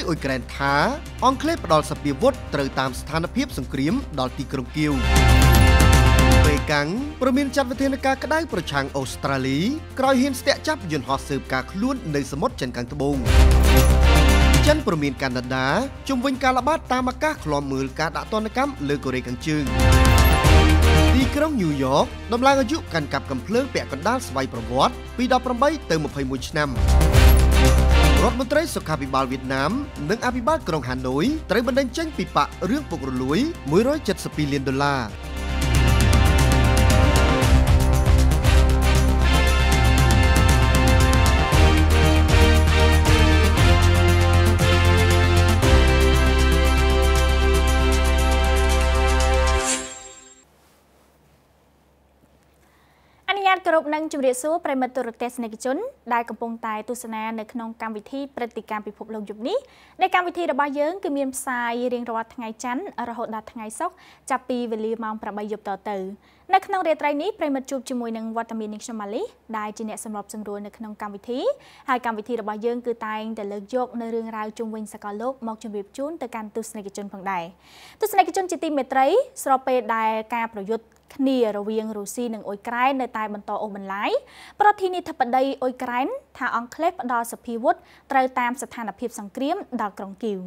ត្រីអ៊ុយក្រែនថាអង់គ្លេសផ្ដល់សពាវុធត្រូវតាមស្ថានភាពសង្គ្រាម ដល់ទីក្រុងគៀវេកាំងព្រមមានចាត់វិធានការក្តៅប្រឆាំងអូស្ត្រាលីក្រោយហ៊ានស្ទាក់ចាប់យន្តហោះស៊ើបការខ្លួននៅសមុទ្រចិនកាំងត្បូងចិនព្រមមានកាណាដាជំវិញការល្បាតតាមអាកាសឃ្លាំមើលការដាក់ទណ្ឌកម្មលើកូរ៉េខាងជើងទីក្រុងញូវយ៉កដំឡើងអាយុកាន់កាប់កំភ្លើងពាក់កណ្ដាលស្វ័យប្រវត្តិពី18ទៅ21ឆ្នាំរដ្ឋមន្ត្រីសុខាភិបាលវៀតណាមនិងអភិបាលក្រុងហាណូយត្រូវបណ្តេញចេញពីបករឿងពុករលួយ172លានដុល្លារនឹងជម្រាបសួរប្រិមត្តទូរទស្សនិកជនដែលកំពុងតែទស្សនានៅក្នុងកម្មវិធីព្រឹត្តិការណ៍ពិភពលោកយប់នេះដែលកម្មវិធីរបស់យើងគឺមានផ្សាយរៀងរាល់ថ្ងៃច័ន្ទរហូតដល់ថ្ងៃសុក្រចាប់ពីវេលាម៉ោង8យប់តទៅនៅក្នុងរាត្រីនេះប្រិមត្តជួបជាមួយនឹងវត្តមាននាងខ្ញុំម៉ាលីដែលជាអ្នកសម្របសម្រួលនៅក្នុងកម្មវិធីហើយកម្មវិធីរបស់យើងគឺតែងតែលើកយកនៅរឿងរ៉ាវជុំវិញសកលលោកមកជម្រាបជូនទៅកាន់ទស្សនិកជនផងដែរទស្សនិកជន ជាទីមេត្រីស្របពេលដែលការប្រយុទ្ធគ្នារវាងរុស្ស៊ីនិងអ៊ុយក្រែននៅតែបន្តអូសបន្លាយប្រធានាធិបតីអ៊ុយក្រែនថាអង់គ្លេសផ្ដល់សភាវុធត្រូវតាម ស្ថានភាពសង្គ្រាមដល់ក្រុងគីវ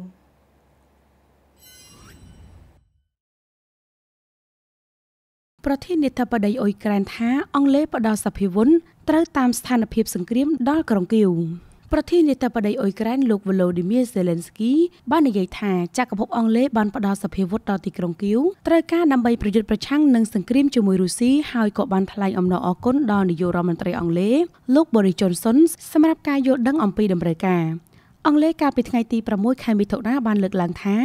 ប្រធានាធិបតីអ៊ុយក្រែនថាអង់គ្លេសផ្ដល់សភាវុធត្រូវតាមស្ថានភាពសង្គ្រាមដល់ក្រុងគីវប្រធានាធិបតីអ៊ុយក្រែនលោក Volodymyr Zelensky បាននិយាយថាចក្រភពអង់គ្លេសបានផ្ដល់សភាវុធដល់ទីក្រុងគៀវត្រូវការដើម្បីប្រយុទ្ធប្រឆាំងនឹងសង្គ្រាមជាមួយរុស្ស៊ីហើយក៏បានថ្លែងអំណរអគុណដល់នាយករដ្ឋមន្ត្រីអង់គ្លេសលោក Boris Johnson សម្រាប់ការយល់ដឹងអំពីដំណើរការអង់គ្លេសកាលពីថ្ងៃទី6ខែមិថុនាបានលើកឡើងថា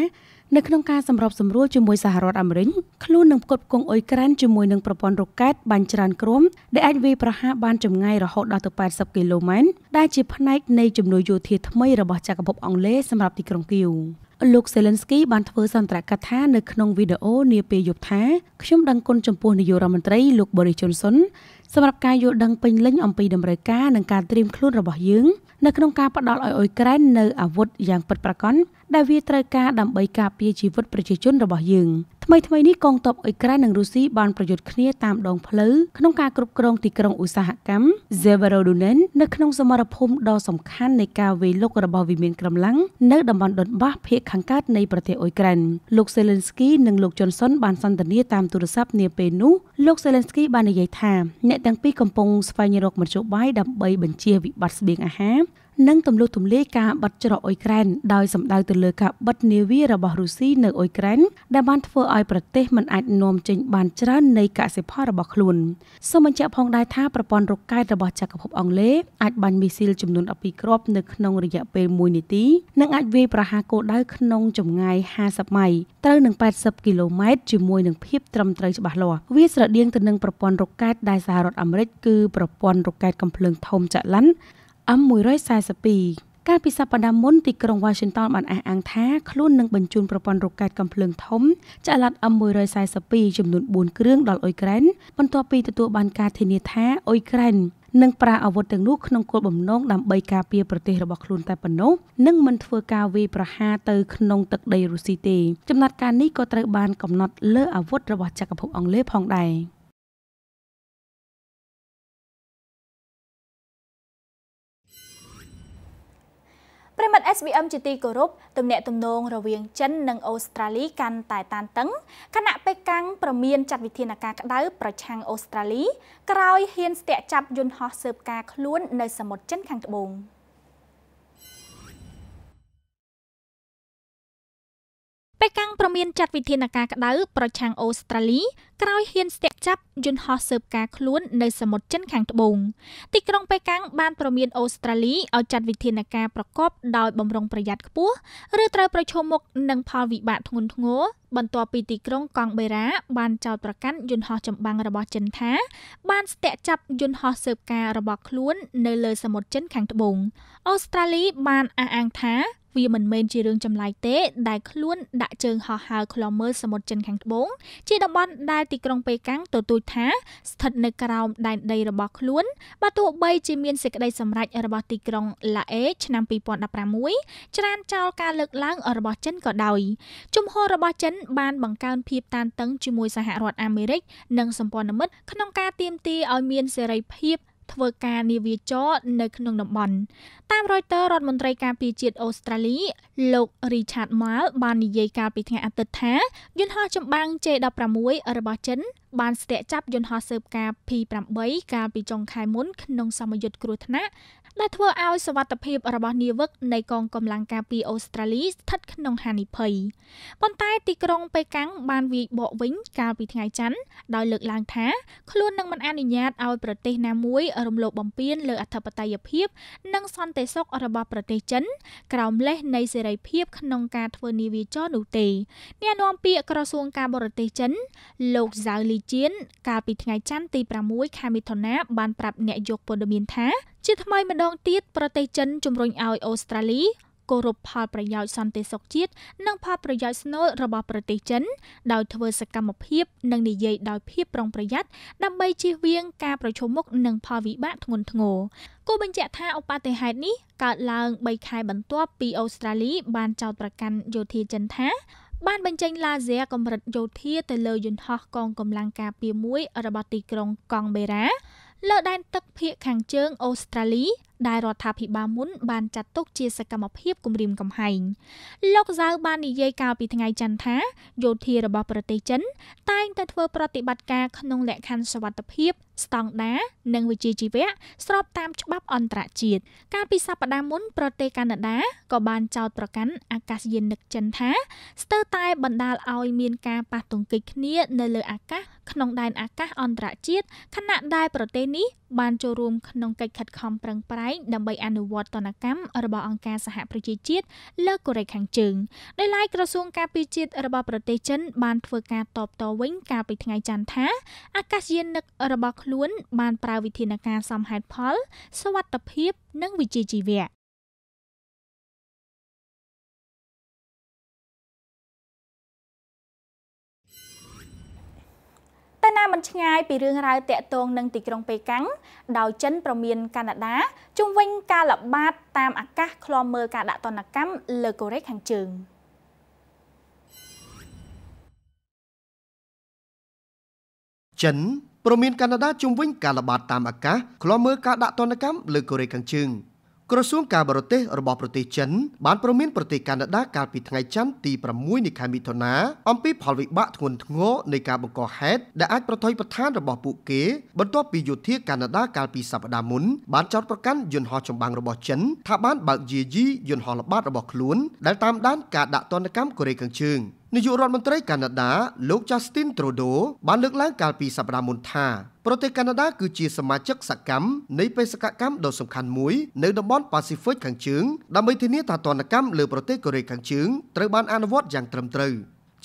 នៅក្នុងការសម្របសម្រួលជាមួយសហរដ្ឋអាមេរិកខ្លួននឹងផ្គត់ផ្គង់អ៊ុយក្រែនជាមួយនឹងប្រព័ន្ធរ៉ុកកែតបាញ់ច្រើនគ្រាប់ដែលអាចវាយប្រហារបានចម្ងាយរហូតដល់ទៅ80គីឡូម៉ែត្រដែលជាផ្នែកនៃជំនួយយោធាថ្មីរបស់ចក្រភពអង់គ្លេសសម្រាប់ទីក្រុងគៀវលោក Zelensky បានធ្វើសន្ទរកថានៅក្នុងវីដេអូនាពេលយប់ថាខ្ញុំដឹងគុណចំពោះនាយករដ្ឋមន្ត្រីលោក Boris Johnson សម្រាប់ការយល់ដឹងពេញលេញអំពីតម្រូវការនិងការត្រៀមខ្លួនរបស់យើងនៅក្នុងការផ្តល់ឲ្យអ៊ុយក្រែននៅអាវុធយ៉ាងពិតប្រាកដដែលវាត្រូវការដើម្បីការពារជីវិតប្រជាជនរបស់យើងថ្មីថ្មីនេះកងទ័ពអ៊ុយក្រែននិងរុស្ស៊ីបានប្រយុទ្ធគ្នាតាមដងផ្លូវក្នុងការគ្រប់គ្រងទីក្រុងឧស្សាហកម្ម Zhevorodonetsk នៅក្នុងសមរភូមិដ៏សំខាន់នៃការវាយលុករបស់វិមានក្រំឡាំងនៅតំបន់ដុនបាសភាគខាងកើតនៃប្រទេសអ៊ុយក្រែនលោក Zelensky និងលោក Johnson បានសន្ទនាតាមទូរស័ព្ទនាពេលនោះលោក Zelensky បាននិយាយថាអ្នកទាំងពីរកំពុងស្វែងរកមធ្យោបាយដើម្បីបញ្ជាវិបត្តិស្បៀងអាហារនិងទម្លុះទម្លាយការបិទច្រកអ៊ុយក្រែនដោយសម្ដៅទៅលើការបិទនាវារបស់រុស្ស៊ីនៅអ៊ុយក្រែនដែលបានធ្វើឲ្យប្រទេសមិនអាចនាំចេញបានច្រើននៃកសិផលរបស់ខ្លួនសូមបញ្ជាក់ផងដែរថាប្រព័ន្ធរកកែតរបស់ចក្រភពអង់គ្លេសអាច បាញ់មីស៊ីលចំនួន12គ្រាប់នៅក្នុងរយៈពេល1នាទីនិងអាចវាយប្រហារគោលដៅក្នុងចម្ងាយ50ម៉ៃត្រូវនឹង80គីឡូម៉ែត្រជាមួយនឹងភាពត្រឹមត្រូវច្បាស់លាស់វាស្រដៀងទៅនឹងប្រព័ន្ធរកកែតដែលសហរដ្ឋអាមេរិកគឺប្រព័ន្ធរកកែតកំភ្លើងធំចល័ន M142 កាលពីសប្តាហ៍មុនទីក្រុង Washington បានអះអាងថាខ្លួននឹងបញ្ជូនប្រព័ន្ធរ៉ុកកែតកំភ្លើងធំ ចល័ត M142 ចំនួន4គ្រឿងដល់អ៊ុយក្រែន បន្ទាប់ពីទទួលបានការធានាថាអ៊ុយក្រែននឹងប្រើអាវុធទាំងនោះក្នុងគោលបំណងដើម្បីការពារប្រទេសរបស់ខ្លួនតែប៉ុណ្ណោះនិងមិនធ្វើការវាយប្រហារទៅក្នុងទឹកដីរុស្ស៊ីទេចំណាត់ការនេះក៏ត្រូវបានកំណត់លើអាវុធរបស់ចក្រភពអង់គ្លេសផងដែរ។ប្រិមត្ត SBM ជាទីគោរពទំនាក់ទំនងរវាងចិននិងអូស្ត្រាលីកាន់តែតានតឹងខណៈពេកាំងប្រមានចាត់វិធានការក្តៅប្រឆាំងអូស្ត្រាលី ក្រោយហ៊ានស្ទាក់ចាប់យន្តហោះស៊ើបការខ្លួននៅសមុទ្រចិនខាងត្បូង។បេកាំងប្រមានចាត់វិធានការក្តៅប្រឆាំងអូស្ត្រាលីក្រោយហ៊ានស្ទាក់ចាប់យន្តហោះស៊ើបការខ្លួននៅសមុទ្រចិនខាងត្បូងទីក្រុងបេកាំងបានប្រមានអូស្ត្រាលីឲ្យចាត់វិធានការប្រកបដោយបំរុងប្រយ័ត្នខ្ពស់ឬត្រូវប្រឈមមុខនឹងផលវិបាកធ្ងន់ធ្ងរបន្ទាប់ពីទីក្រុងកង់បេរ៉ាបានចោទប្រកាន់យន្តហោះចម្បាំងរបស់ចិនថា បានស្ទាក់ចាប់យន្តហោះស៊ើបការរបស់ខ្លួននៅលើសមុទ្រចិនខាងត្បូងអូស្ត្រាលីបានអះអាងថាវាមិនមែនជារឿងចម្លែកទេដែលខ្លួនដាក់ជើងហោះហើរខ្លមើលសមុទ្រចិនខាងត្បូងជាតំបន់ដែលទីក្រុងប៉េកាំងទទូចថាស្ថិតនៅក្រោមដែនដីរបស់ខ្លួនបើទោះបីជាមានសេចក្តីសម្រេចរបស់ទីក្រុងឡាអេឆ្នាំ2016ច្រានចោលការលើកឡើងរបស់ចិនក៏ដោយ ជំហររបស់ចិន បានបង្កើនភាពតានតឹងជាមួយសហរដ្ឋអាមេរិក និងសម្ព័ន្ធមិត្តក្នុងការទាមទារឲ្យមានសេរីភាពធ្វើការនាវាចរនៅក្នុងតំបន់តាម Reuters រដ្ឋមន្ត្រីការពារជាតិអូស្ត្រាលីលោក Richard Marles បាននិយាយកាលពីថ្ងៃអាទិត្យថា យន្តហោះចម្បាំង J16 របស់ចិនបានស្ទាក់ចាប់យន្តហោះស៊ើបការ P8 កាលពីចុងខែមុនក្នុងសមយុទ្ធគ្រោះថ្នាក់ដែលធ្វើឲ្យសវត្ថភាពរបស់នាវិកនៃកងកម្លាំងការពារអូស្ត្រាលីស្ថិតក្នុងហានិភ័យប៉ុន្តែទីក្រុងប៉េកាំងបានវាយបកវិញ កាលពីថ្ងៃច័ន្ទដោយលើកឡើងថាខ្លួននឹងមិនអនុញ្ញាតឲ្យប្រទេសណាមួយ រំលោភបំពានលើអធិបតេយ្យភាពនិងសន្តិសុខរបស់ប្រទេសចិន ក្រោមលេសនៃសេរីភាពក្នុងការធ្វើនាវាចរនោះទេអ្នកនាំពាក្យក្រសួងការបរទេសចិន លោកហ្សៅលីជៀនកាលពីថ្ងៃច័ន្ទទី6ខែមិថុនាបានប្រាប់អ្នកយកព័ត៌មានថាជាថ្មីម្ដងទៀតប្រទេសចិនជំរុញឲ្យអូស្ត្រាលីគោរពផលប្រយោជន៍សន្តិសុខជាតិនិងផលប្រយោជន៍ស្នូលរបស់ប្រទេសចិន ដោយធ្វើសកម្មភាពនិងនិយាយដោយភាពប្រុងប្រយ័ត្នដើម្បីជៀសវាងការប្រឈមមុខនឹងផលវិបាកធ្ងន់ធ្ងរគូបញ្ជាក់ថាឧបតិហេតុនេះកើតឡើង3ខែបន្ទាប់ពីអូស្ត្រាលី បានចោទប្រកាន់យោធាចិនថា បានបញ្ចេញឡាស៊ែរកម្រិតយោធាទៅលើយន្តហោះកងកម្លាំងការពារមួយរបស់ទីក្រុងកង់បេរ៉ាលើដែនទឹកភៀកខាងជើងអូស្ត្រាលី ដែលរដ្ឋាភិបាលមុនបានចាត់ទុកជាសកម្មភាពគំរាមកំហែងលោកសៅបាននិយាយកាលពីថ្ងៃច័ន្ទថាយោធារបស់ប្រទេសចិន តែងតែធ្វើប្រតិបត្តិការក្នុងលក្ខខណ្ឌសវត្ថិភាពស្តង់ដារនិងវិជ្ជាជីវៈស្របតាមច្បាប់អន្តរជាតិកាលពីសប្តាហ៍មុនប្រទេសកាណាដាក៏បានចោទប្រកាន់អាកាសយានិកចិនថាស្ទើរតែបណ្តាលឲ្យមានការប៉ះទង្គិចគ្នានៅលើអាកាសក្នុងដែនអាកាសអន្តរជាតិខណៈដែលប្រទេសនេះបានចូលរួមក្នុងកិច្ចខិតខំប្រឹងប្រែងដើម្បីអនុវត្តតនកម្មរបស់អង្គការសហប្រជាជាតិលើកូរ៉េខាងជើងដោយឡែកក្រសួងការពារជាតិរបស់ប្រទេសចិនបានធ្វើការតបតវិញ កាលពីថ្ងៃច័ន្ទថា អាកាសយានិករបស់ខ្លួនខ្លួនបានប្រើវិធានការសមហេតុផលសวัสดิភាព និងវិជ្ជាជីវៈតែណាមិនឆ្ងាយពីរឿងរ៉ាវតាក់ទងនឹងទីក្រុងប៉េកាំងដោយចិន ប្រមាន កាណាដា ជុំវិញ ការល្បាត តាមអាកាសឃ្លាំមើលការដាក់ទណ្ឌកម្មលើកូរ៉េខាងជើងចិនព្រមានកាណាដាជំវិញការល្បាតតាមអាកាសឃ្លាំមើលការដាក់ទណ្ឌកម្មលើកូរ៉េខាងជើងក្រសួងការបរទេសរបស់ប្រទេសចិនបានព្រមានប្រទេសកាណាដាកាលពីថ្ងៃច័ន្ទទី6នៃខែមិថុនា អំពីផលវិបាកធ្ងន់ធ្ងរនៃការបង្កហេតុដែលអាចប្រថុយប្រឋានរបស់ពួកគេបន្ទាប់ពីយោធាកាណាដាកាលពីសប្តាហ៍មុនបានចោទប្រកាន់យន្តហោះចម្បាំងរបស់ចិនថាបានបើកយាយីយន្តហោះល្បាតរបស់ខ្លួនដែលតាមដានការដាក់ទណ្ឌកម្មកូរ៉េខាងជើង។នាយករដ្ឋមន្ត្រីកាណាដាលោក Justin Trudeau បានលើកឡើងកាលពីសប្តាហ៍មុនថាប្រទេសកាណាដាគឺជាសមាជិកសកម្មនៃបេសកកម្មដ៏សំខាន់មួយនៅតំបន់ Pacific ខាងជើងដើម្បីធានាថាទណ្ឌកម្មលើប្រទេសកូរ៉េខាងជើងត្រូវបានអនុវត្តយ៉ាងត្រឹមត្រូវ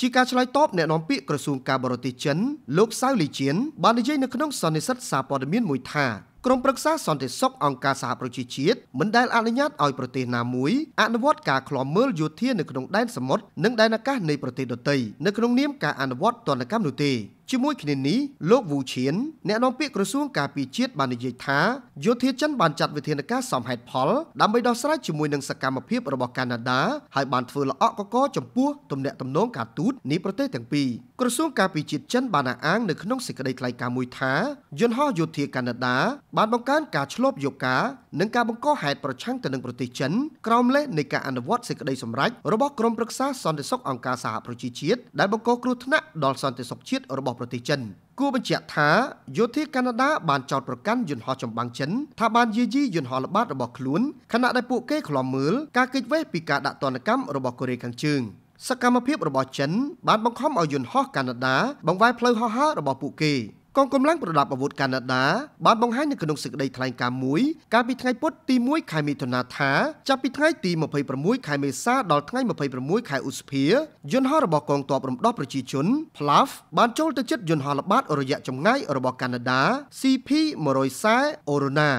ជាការឆ្លើយតបអ្នកនាំពាក្យក្រសួងការបរទេសចិនលោកសៅលីជៀនបាននិយាយនៅក្នុងសន្និសីទសារព័ត៌មានមួយថាក្រមប្រឹក្សាសន្តិសុខអង្គការសហប្រជាជាតិមិនដែលអនុញ្ញាតឲ្យប្រទេសណាមួយអនុវត្តការឃ្លាំមើលយោធានៅក្នុងដែនសមុទ្រនិងដែនអាកាសនៃប្រទេសដទៃនៅក្នុងនាមការអនុវត្តទណ្ឌកម្មនោះទេជាមួយគ្នានេះលោកវូឈៀនអ្នកនាំពាក្យក្រសួងការពារជាតិបាននិយាយថាយោធាចិនបានចាត់វិធានការសមហេតុផលដើម្បីដោះស្រាយជាមួយនឹងសកម្មភាពរបស់កាណាដាហើយបានធ្វើល្អក់កកចំពោះទំនាក់ទំនងការទូតនៃប្រទេសទាំងពីរក្រសួងការពារជាតិចិនបានអះអាងនៅក្នុងសេចក្តីថ្លែងការណ៍មួយថាយន្តហោះយោធាកាណាដាបានបង្កើនការឆ្លប់យកការនិងការបង្កហេតុប្រឆាំងទៅនឹងប្រទេសចិនក្រោមលេខនៃការអនុវត្តសេចក្តីសម្រេចរបស់ក្រុមប្រឹក្សាសន្តិសុខអង្គការសហប្រជាជាតិដែលបង្កគ្រោះថ្នាក់ដល់សន្តិសុខជាតិរបស់របស់ប្រទេសចិនគូបញ្ជាក់ថាយោធាកាណាដា បានចោទប្រកាន់យន្តហោះចម្បាំងចិនថាបានយាយីយន្តហោះល្បាតរបស់ខ្លួនខណៈដែលពួកគេខ្លំមើលការគេចវេះពីការដាក់ទណ្ឌកម្មរបស់កូរ៉េខាងជើងសកម្មភាពរបស់ចិនបានបង្ខំឲ្យយន្តហោះកាណាដា បង្វែរផ្លូវហោះហើររបស់ពួកគេកងកម្លាំងប្រដាប់អាវុធកាណាដាបានបង្ហាញនៅក្នុងសេចក្តីថ្លែងការណ៍មួយកាលពីថ្ងៃពុធទី1ខែមិថុនាថាចាប់ពីថ្ងៃទី26ខែមេសាដល់ថ្ងៃ26ខែឧសភាយន្តហោះរបស់កងទ័ពរំដោះប្រជាជន PLAF បានចូលទៅជិតយន្តហោះល្បាតរយៈចម្ងាយរបស់កាណាដា CP-140 Orona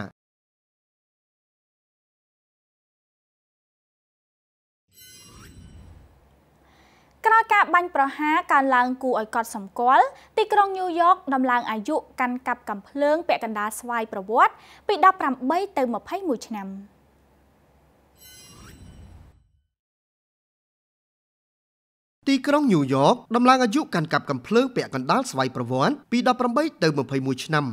ការបាញ់ប្រហារកើនឡើងគួរឲ្យកត់សម្គាល់ទីក្រុងញូវយ៉កដំឡើងអាយុកាន់កាប់កំភ្លើងពាក់កណ្ដាលស្វ័យប្រវត្តិពី18ទៅ21ឆ្នាំទីក្រុងញូវយ៉កដំឡើងអាយុកាន់កាប់កំភ្លើងពាក់កណ្ដាលស្វ័យប្រវត្តិពី18ទៅ21ឆ្នាំ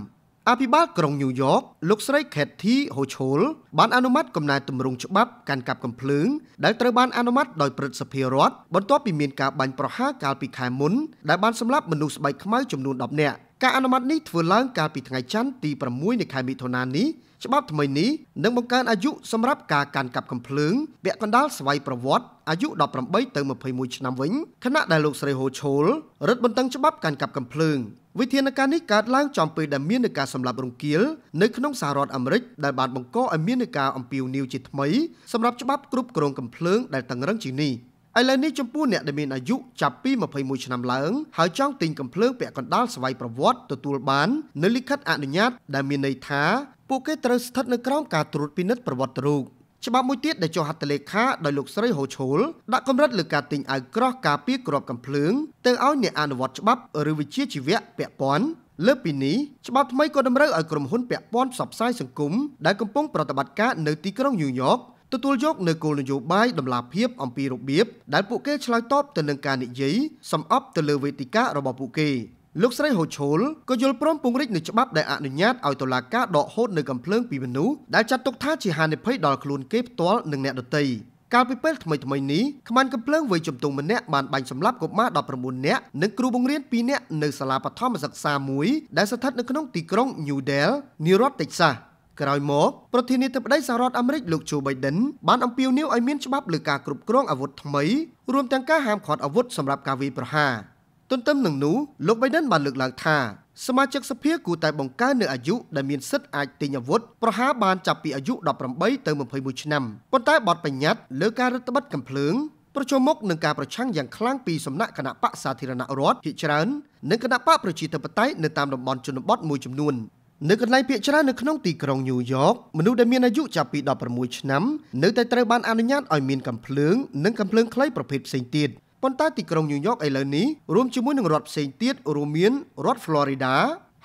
អភិបាលក្រុងញូវយ៉កលោកស្រី Kathy Hochul បានអនុម័តកំណែតម្រង់ច្បាប់ការកាប់កំភ្លើងដែលត្រូវបានអនុម័តដោយព្រឹទ្ធសភារដ្ឋបន្ទាប់ពីមានការបាញ់ប្រហារកាលពីខែមុនដែលបានសម្លាប់មនុស្សស្បែកខ្មៅចំនួន10នាក់ការអនុម័តនេះធ្វើឡើងកាលពីថ្ងៃច័ន្ទទី6នៃខែមិថុនានេះច្បាប់ថ្មីនេះនឹងបង្កើនអាយុសម្រាប់ការកាន់កាប់កំភ្លើងពាក់កណ្ដាលស្វ័យប្រវត្តិអាយុ18ទៅ21ឆ្នាំវិញខណៈដែលលោកស្រីហូឈូលរឹតបន្តឹងច្បាប់កាន់កាប់កំភ្លើងវិធានការនេះកើតឡើងចំពេលដែលមាននៃការសម្លាប់រង្គាលនៅក្នុងសហរដ្ឋអាមេរិកដែលបានបង្កឲ្យមាននៃការអំពាវនាវជាថ្មីសម្រាប់ច្បាប់គ្រប់គ្រងកំភ្លើងដែលតឹងរឹងជាងនេះឥឡូវនេះចំពោះអ្នកដែលមានអាយុចាប់ពី21ឆ្នាំឡើង ហើយចង់ទិញកំភ្លើងពាក់កណ្ដាលស្វ័យប្រវត្តិទទួលបាននៅលិខិតអនុញ្ញាតដែលមានន័យថាពួកគេត្រូវស្ថិតនៅក្រោមការត្រួតពិនិត្យប្រវត្តិរូបច្បាប់មួយទៀតដែលចុះហត្ថលេខាដោយលោកស្រីហូឈូលដាក់កម្រិតលើការទិញអាវក្រោះការពារគ្រាប់កំភ្លើងទៅឲ្យអ្នកអនុវត្តច្បាប់ឬវិជាជីវៈពាក់ព័ន្ធលើពីនេះច្បាប់ថ្មីក៏តម្រូវឲ្យក្រុមហ៊ុនពាក់ព័ន្ធផ្សព្វផ្សាយសង្គមដែលកំពុងប្រតិបត្តិការនៅទីក្រុងញូវយ៉កទទួលយកនៅគោលនយោបាយដំឡាភិបអំពីរបៀបដែលពួកគេឆ្លើយតបទៅនឹងការនិយាយសំអប់ទៅលើវេទិការបស់ពួកគេលោកស្រីហូឈូលក៏យល់ព្រមពង្រីកនៅច្បាប់ដែលអនុញ្ញាតឲ្យតុលាការដកហូតនៅកំភ្លើងពីមនុស្សដែលចាត់ទុកថាជាហានិភ័យដល់ខ្លួនគេផ្ទាល់និងអ្នកដទៃកាលពីពេលថ្មីថ្មីនេះក្មានកំភ្លើងវ័យជំទង់ម្នាក់បានបាញ់សម្លាប់កុមារ19នាក់និងគ្រូបង្រៀន2នាក់នៅសាលាបឋមសិក្សាមួយដែលស្ថិតនៅក្នុងទីក្រុង New Delhi នៃរដ្ឋ Texas ក្រោយមកប្រធានាធិបតីសហរដ្ឋអាមេរិកលោកជូបៃដិនបានអំពាវនាវឲ្យមានច្បាប់លើការគ្រប់គ្រងអាវុធថ្មីរួមទាំងការហាមឃាត់អាវុធសម្រាប់ការវាយប្រហារទន្ទឹមនឹងនោះលោក Biden បានលើកឡើងថាសមាជិកសភាគួរតែបង្កើននៅអាយុដែលមានសិទ្ធិអាចទិញអាវុធប្រហារបានចាប់ពីអាយុ18ទៅ21ឆ្នាំប៉ុន្តែបទបញ្ញត្តិលើការរដ្ឋបတ်កំភ្លើងប្រជុំមុខនឹងការប្រឆាំងយ៉ាងខ្លាំងពីសំណាក់គណៈបកសាធារណរដ្ឋភាគច្រើននិងគណៈបកប្រជាធិបតេយ្យនៅតាមតំបន់ជនបទមួយចំនួននៅកន្លែងភាគច្រើននៅក្នុងទីក្រុងញូវយ៉កមនុស្សដែលមានអាយុចាប់ពី16ឆ្នាំនៅតែត្រូវបានអនុញ្ញាតឲ្យមានកំភ្លើងនិងកំភ្លើងខ្លីប្រភេទផ្សេងទៀត។ប៉ុន្តែទីក្រុងញូវយ៉កឥឡូវនេះរួមជាមួយនឹងរដ្ឋផ្សេងទៀតរួមមានរដ្ឋ Florida,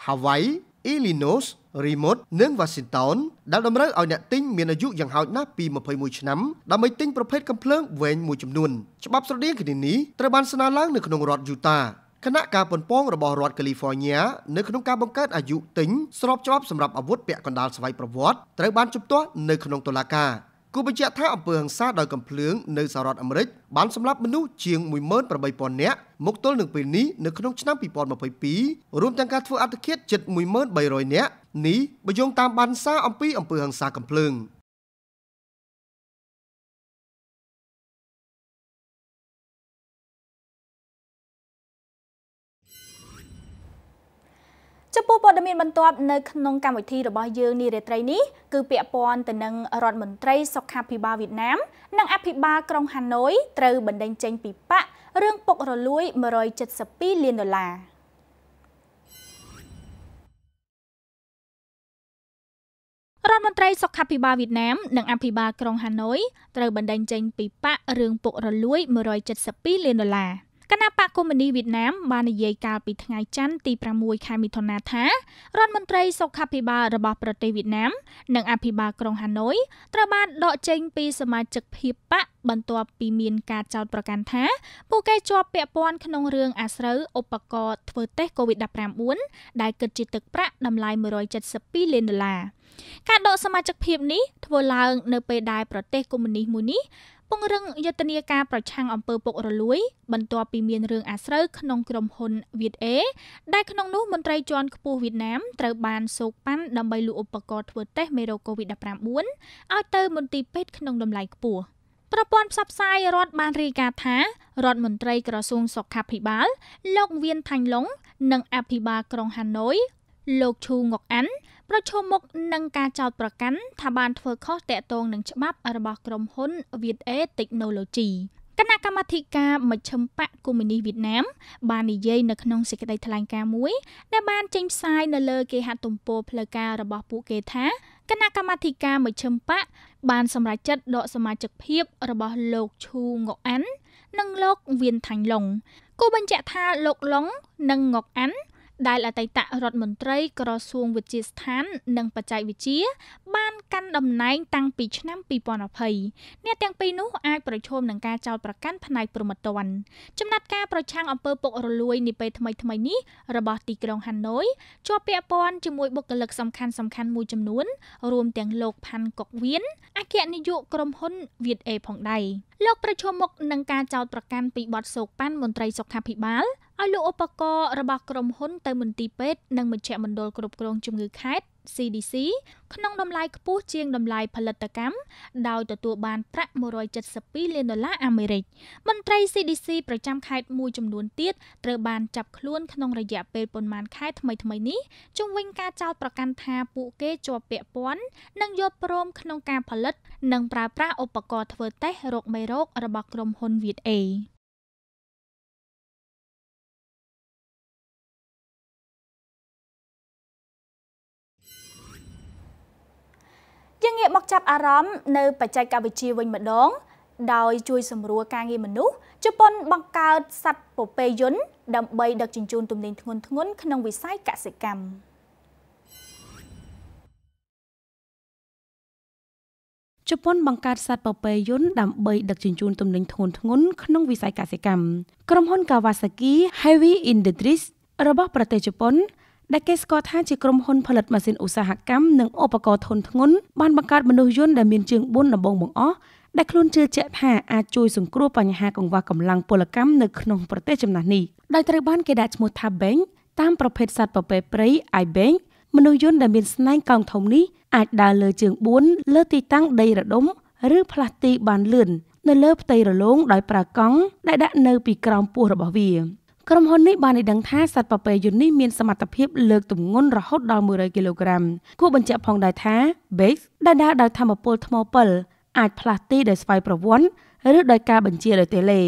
Hawaii, Illinois, Remote និង Washington ដែលតម្រូវឲ្យអ្នកទិញមានអាយុយ៉ាងហោចណាស់ពី21ឆ្នាំដើម្បីទិញប្រភេទកំភ្លើងវែងមួយចំនួនច្បាប់ស្រដៀងគ្នានេះត្រូវបានស្នើឡើងនៅក្នុងរដ្ឋ Utah គណៈការប៉ុនប៉ងរបស់រដ្ឋកាលីហ្វ័រញ៉ានៅក្នុងការបង្កើតអាយុទិញស្របច្បាប់សម្រាប់អាវុធពាក់កណ្ដាលស្វ័យប្រវត្តិត្រូវបានជំទាស់នៅក្នុងតុលាការគូបញ្ជាក់ថាអំពើហិង្សាដោយកំភ្លើងនៅសហរដ្ឋអាមេរិកបានសម្លាប់មនុស្សជាង18,000នាក់មកទល់នឹងពេលនេះនៅក្នុងឆ្នាំ2022រួមទាំងការធ្វើអត្តឃាតជិត13,300នាក់នេះបើយោងតាមបានសារអំពីអំពើហិង្សាកំភ្លើង។ចំពោះព័ត៌មានបន្ទាប់នៅក្នុងកម្មវិធីរបស់យើងនារាត្រីនេះគឺពាក់ព័ន្ធទៅនឹងរដ្ឋមន្ត្រីសុខាភិបាលវៀតណាមនិងអភិបាលក្រុងហាណូយត្រូវបណ្តេញចេញពីបករឿងពុករលួយ172លានដុល្លាររដ្ឋមន្ត្រីសុខាភិបាលវៀតណាមនិងអភិបាលក្រុងហាណូយត្រូវបណ្តេញចេញពីបករឿងពុករលួយ172លានដុល្លារគណៈបកកុម្មុយនីវៀតណាមបាននិយាយកាលពីថ្ងៃច័ន្ទទី6ខែមិថុនាថារដ្ឋមន្ត្រីសុខាភិបាលរបស់ប្រទេសវៀតណាមនិងអភិបាលក្រុងហាណូយត្រូវបាន ដកចេញ ពីសមាជិកភាពបកបន្ទាប់ពីមានការចោទប្រកាន់ថាពួកគេជាប់ពាក់ព័ន្ធក្នុងរឿងអាស្រូវឧបករណ៍ធ្វើតេស្ត COVID-19 ដែលគិតជាទឹកប្រាក់តម្លៃ172លានដុល្លារការដកសមាជិកភាពនេះធ្វើឡើង នៅពេលដែលប្រទេសកុម្មុយនីសមួយនេះពង្រឹងយុទ្ធនាការប្រឆាំងអំពើពុករលួយ បន្ទាប់ពីមានរឿងអាស្រូវក្នុងក្រុមហ៊ុន Viet A ដែលក្នុងនោះមន្ត្រីជាន់ខ្ពស់វៀតណាមត្រូវបានសូកប៉ាន់ដើម្បីលក់ឧបករណ៍ធ្វើតេស្តមេរោគ COVID-19 ឲ្យទៅ មន្ទីរពេទ្យក្នុងតម្លៃខ្ពស់ប្រព័ន្ធផ្សព្វផ្សាយរដ្ឋបានរាយការណ៍ថារដ្ឋមន្ត្រីក្រសួងសុខាភិបាលលោកវៀនថាញ់ឡុងនិងអភិបាលក្រុងហាណូយលោកឈូងុកអាន់ប្រឈមមុខនឹងការចោទប្រកាន់ថាបានធ្វើខុសតាក់ទងនឹងច្បាប់របស់ក្រុមហ៊ុន VTA Technology គណៈកម្មាធិការមជ្ឈិមបកកុម្មុយនីសវៀតណាម បាននិយាយនៅក្នុងសេចក្តីថ្លែងការណ៍មួយដែលបានចេញផ្សាយនៅលើ គេហទំព័រផ្លូវការរបស់ពួកគេថាគណៈកម្មាធិការមជ្ឈិមបកបានសម្រេចចិត្តដកសមាជិកភាព របស់លោកឈូងកអាន់និងលោកវៀនថាញ់ឡុងគូបញ្ជាក់ថាលោកឡុងនិងងកអាន់ដែលអតីតរដ្ឋមន្ត្រីក្រសួងវិទ្យាស្ថាននិងបច្ចេកវិទ្យាបានកាន់តំណែង តាំងពីឆ្នាំ2020អ្នកទាំងពីរនោះអាចប្រឈមនឹងការចោទប្រកាន់ផ្នែកប្រមត្តនចំណាត់ការប្រឆាំងអំពើពុករលួយនាពេលថ្មីៗនេះរបស់ទីក្រុងហាណូយជាប់ពាក់ព័ន្ធជាមួយបុគ្គលិកសំខាន់សំខាន់មួយចំនួនរួមទាំងលោកផាន់កុកវៀនអគ្គនាយកក្រុមហ៊ុន Viet A ផងដែរលោកប្រឈមមុខនឹងការចោទប្រកាន់ពីបទសោកប៉ាន់មន្ត្រីសុខាភិបាលឲ្យលក់ឧបករណ៍របស់ក្រុមហ៊ុនទៅមន្ទីរពេទ្យនិងមជ្ឈមណ្ឌលគ្រប់គ្រងជំងឺខេត្ត CDC ក្នុងតម្លៃខ្ពស់ជាងតម្លៃផលិតកម្មដោយទទួលបានប្រាក់172លានដុល្លារអាមេរិកមន្ត្រី CDC ប្រចាំខេត្តមួយចំនួនទៀតត្រូវបានចាប់ខ្លួនក្នុងរយៈពេលប៉ុន្មានខែថ្មីៗនេះជុំវិញការចោទប្រកាន់ថាពួកគេជាប់ពាក់ព័ន្ធនិងយល់ព្រម ក្នុងការផលិតនិងប្រើប្រាស់ឧបករណ៍ធ្វើតេស្តរោគមេរោគរបស់ក្រុមហ៊ុន VA យើងងាកមកចាប់អារម្មណ៍នៅបច្ចេកវិទ្យាវិញម្ដង ដោយជួយសម្រួលការងារមនុស្សជប៉ុនបង្កើតសัตว์ពពែយន្តដើម្បីដឹកជញ្ជូនទំនិញធ្ងន់ធ្ងន់ក្នុងវិស័យកសិកម្មជប៉ុនបង្កើតសត្វពពែយន្តដើម្បីដឹកជញ្ជូនទំនិញធ្ងន់ធ្ងរក្នុងវិស័យកសិកម្មក្រុមហ៊ុន Kawasaki Heavy Industries របស់ប្រទេសជប៉ុនដែលគេស្គាល់ថាជាក្រុមហ៊ុនផលិតម៉ាស៊ីនឧស្សាហកម្មនិងឧបករណ៍ធុនធ្ងន់បានបង្កើតមនុស្សយន្តដែលមានជើង4ដំបងបង្អស់ដែលខ្លួនជឿជាក់ថាអាចជួយសង្គ្រោះបញ្ហាកង្វះកម្លាំងពលកម្មនៅក្នុងប្រទេសចំណាស់នេះដោយត្រូវបានគេដាក់ឈ្មោះថា Bank តាមប្រភេទសត្វពពែព្រៃ Ibank មនុស្សយន្តដែលមានស្នែងកោងធំនេះអាចដើរលើជើង4លើទីតាំងដីរដុំឬផ្លាស់ទីបានលឿននៅលើផ្ទៃរលោងដោយប្រើកង់ដែលដាក់នៅពីក្រោមពោះរបស់វាក្រុមហ៊ុននេះបានឲ្យដឹងថាសត្វប៉ាប៉េយូនេះមាន សមត្ថភាពលើកទម្ងន់រហូតដល់100គីឡូក្រាមគួរបញ្ជាក់ផងដែរថា Bex ដែលដើរដោយធម្មពលថ្មពិលអាចផ្លាស់ទីដោយស្វ័យប្រវ័ន្តឬដោយការបញ្ជាដោយតេឡេ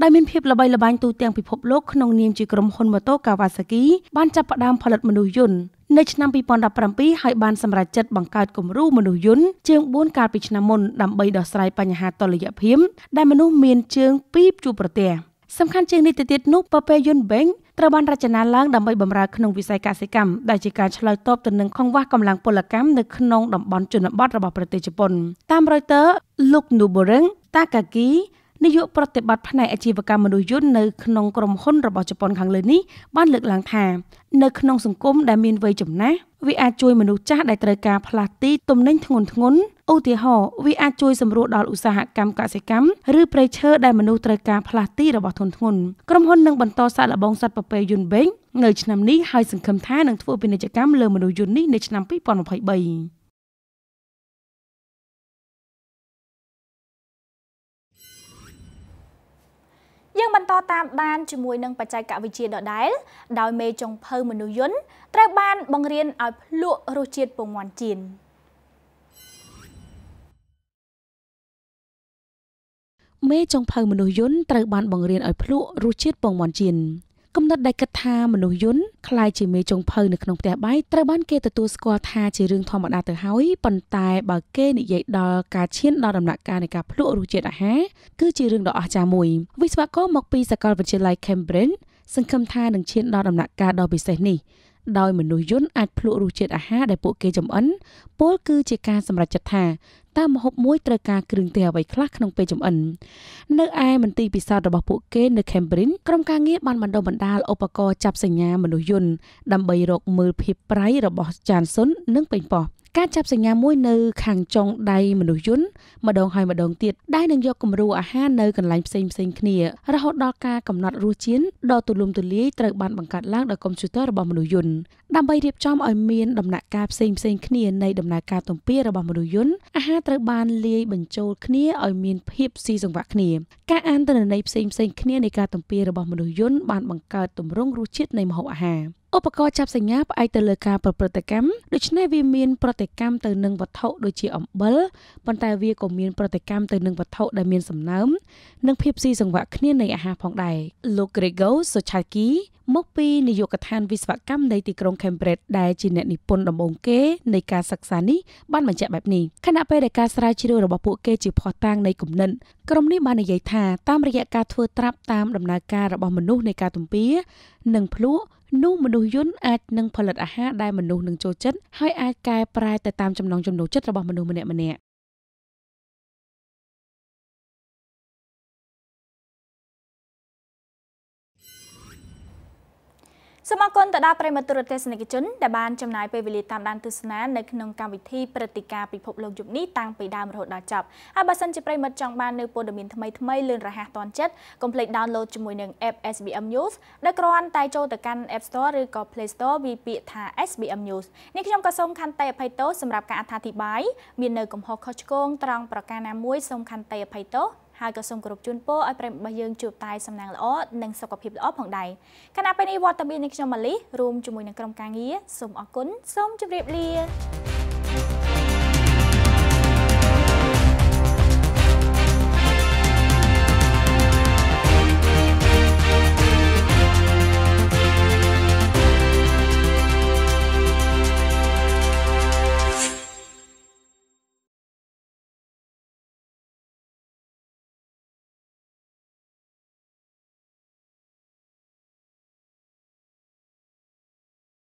ដែលមានភាពល្បីល្បាញទូទាំងពិភពលោកក្នុងនាមជាក្រុមហ៊ុនម៉ូតូ Kawasaki បានចាប់ផ្ដើមផលិតមនុស្សយន្តនៅឆ្នាំ2017ហើយបានសម្រេចចិត្តបង្កើតគំរូមនុស្សយន្តជើង4កាលពីឆ្នាំមុនដើម្បីដោះស្រាយបញ្ហាតុល្យភាពដែលមនុស្សមានជើង2ជួបប្រទះ។សំខាន់ជាងនេះទៅទៀតនោះពពែយុនបេងត្រូវបានរចនាឡើងដើម្បីបម្រើក្នុងវិស័យកសិកម្មដែលជាការឆ្លើយតបទៅនឹងកង្វះកម្លាំងពលកម្មនៅក្នុងតំបន់ជនបទរបស់ប្រទេសជប៉ុនតាម Reuters លោក Nuboring Takaki នាយកប្រតិបត្តិផ្នែកអាជីវកម្មមនុស្សយន្តនៅក្នុងក្រុមហ៊ុនរបស់ជប៉ុនខាងលើនេះបានលើកឡើងថានៅក្នុងសង្គមដែលមានវ័យចំណាស់វាអាចជួយមនុស្សចាស់ដែលត្រូវការផ្លាស់ទីទំនិញធ្ងន់ធ្ងរឧទាហរណ៍វាអាចជួយសម្រួលដល់ឧស្សាហកម្មកសិកម្មឬប្រៃឈើដែលមនុស្សត្រូវការផ្លាស់ទីរបស់ធនធ្ងន់ក្រុមហ៊ុននឹងបន្តសាកល្បងសត្វពពែយន្តវិញនៅឆ្នាំនេះហើយសង្ឃឹមថានឹងធ្វើពាណិជ្ជកម្មលើមនុស្សយន្តនេះនៅឆ្នាំ2023ងបន្តតាមដានជាមួយនឹងបច្ចេកវិទ្យាដដែលដោយមេចុងភៅមនុស្សយន្តត្រូវបានបង្រៀនឲ្យភ្លក់រសជាតិពងមាន់ចៀនមេចុងភៅមនុស្សយន្តត្រូវបានបង្រៀនឲ្យភ្លក់រសជាតិពងមាន់ចៀនគំនិតដែលគិតថាមនុស្សយន្តคล้ายជាមេចុងភៅនៅក្នុងផ្ទះបាយត្រូវបានគេទទួលស្គាល់ថាជារឿងធម្មតាទៅហើយប៉ុន្តែបើគេនិយាយដល់ការឈានដល់ដំណាក់កាលនៃការភ្លក់រសជាតិអាហារគឺជារឿងដ៏អស្ចារ្យមួយវិស្វករមកពីសាកលវិទ្យាល័យ Cambridge សង្ឃឹមថានឹងឈានដល់ដំណាក់កាលដ៏ពិសេសនេះដោយមនុស្សយន្តអាចភ្លក់រសជាតិអាហារដែលពួកគេចំអិនពោលគឺជាការសម្រេចចិត្តថាតាមម្ហូបមួយត្រូវការគ្រឿងទេសអ្វីខ្លះក្នុងពេលចម្អិននៅឯមន្ទីរពិសោធន៍របស់ពួកគេនៅ Cambridge ក្រុមការងារបានបណ្ដុះបណ្ដាលឧបករណ៍ចាប់សញ្ញា មនុស្សយន្តដើម្បីរក មើលភាពប្រៃរបស់ចានសុននិងប៉េងប៉ោះការចាប់សញ្ញាមួយនៅខាងចុងដៃមនុស្សយន្តម្ដងហើយម្ដងទៀតដែលនឹងយកគំរូអាហារនៅកន្លែងផ្សេងផ្សេងគ្នារហូតដល់ការកំណត់រសជាតិដ៏ទូលំទូលាយត្រូវបានបង្កើតឡើងដោយកុំព្យូទ័ររបស់មនុស្សយន្តដើម្បីរៀបចំឲ្យមានដំណាក់កាលផ្សេងផ្សេងគ្នានៃដំណើរការទំពារបស់មនុស្សយន្តអាហារត្រូវបានលាយបញ្ចូលគ្នាឲ្យមានភាពស៊ីសង្វាក់គ្នាការអានទិន្នន័យផ្សេងផ្សេងគ្នានៃការទំពារបស់មនុស្សយន្តបានបង្កើតទម្រង់រសជាតិនៃម្ហូបអាហារឧបករណ៍ចាប់សញ្ញាផ្អែកទៅលើការប្រព្រឹត្តកម្មដូច្នេះវាមានប្រតិកម្មទៅនឹងវត្ថុដូចជាអំបិលប៉ុន្តែវាក៏មានប្រតិកម្មទៅនឹងវត្ថុដែលមានសំណើមនិងភាពស៊ីសង្វាក់គ្នានៃអាហារផងដែរលោក Grego Sochaki មកពីនាយកដ្ឋានវិស្វកម្មនៃទីក្រុង Cambridge ដែលជាអ្នកនិពន្ធដំបូងគេនៃការសិក្សានេះបានបញ្ជាក់បែបនេះខណៈពេលដែលការស្រាវជ្រាវរបស់ពួកគេជាភស្តុតាងនៃគំនិតក្រុមនេះបាននិយាយថាតាមរយៈការធ្វើត្រាប់តាមដំណើរការរបស់មនុស្សនៃការទំពានិងភ្លក់នោះមនុស្សយន្តអាចនឹងផលិតអាហារដែលមនុស្សនឹងចូលចិត្តហើយអាចកែប្រែទៅតាមចំណង់ចំណូលចិត្តរបស់មនុស្សម្នាក់ៗសូមអគុណទៅដល់ប្រិមត្តទូរទស្សនិកជនដែលបានចំណាយពេលវេលាតាមដានទស្សនានៅក្នុងកម្មវិធីព្រឹត្តិការណ៍ពិភពលោកយប់នេះតាំងពីដើមរហូតដល់ចប់ហើយបើសិនជាប្រិមត្តចង់បាននៅព័ត៌មានថ្មីៗលឿនរហ័សទាន់ចិត្តកុំភ្លេច download ជាមួយនឹង app SBM News ដែលគ្រាន់តែចូលទៅកាន់ App Store ឬក៏ Play Store វាពាក្យថា SBM News នេះខ្ញុំក៏សូមខន្តីអភ័យទោសសម្រាប់ការអត្ថាធិប្បាយមាននៅកំហុសខុសឆ្គងត្រង់ប្រការណាមួយសូមខន្តីអភ័យទោសហើយក៏សូមគោរពជូនពរឲ្យប្រិយមិត្តរបស់យើងជួបតែសំណាងល្អនិងសុខភាពល្អផងដែរខណៈពេលនេះវត្តមាននៃខ្ញុំម៉ាលីរួមជាមួយនឹងក្រុមការងារសូមអរគុណសូមជម្រាបលា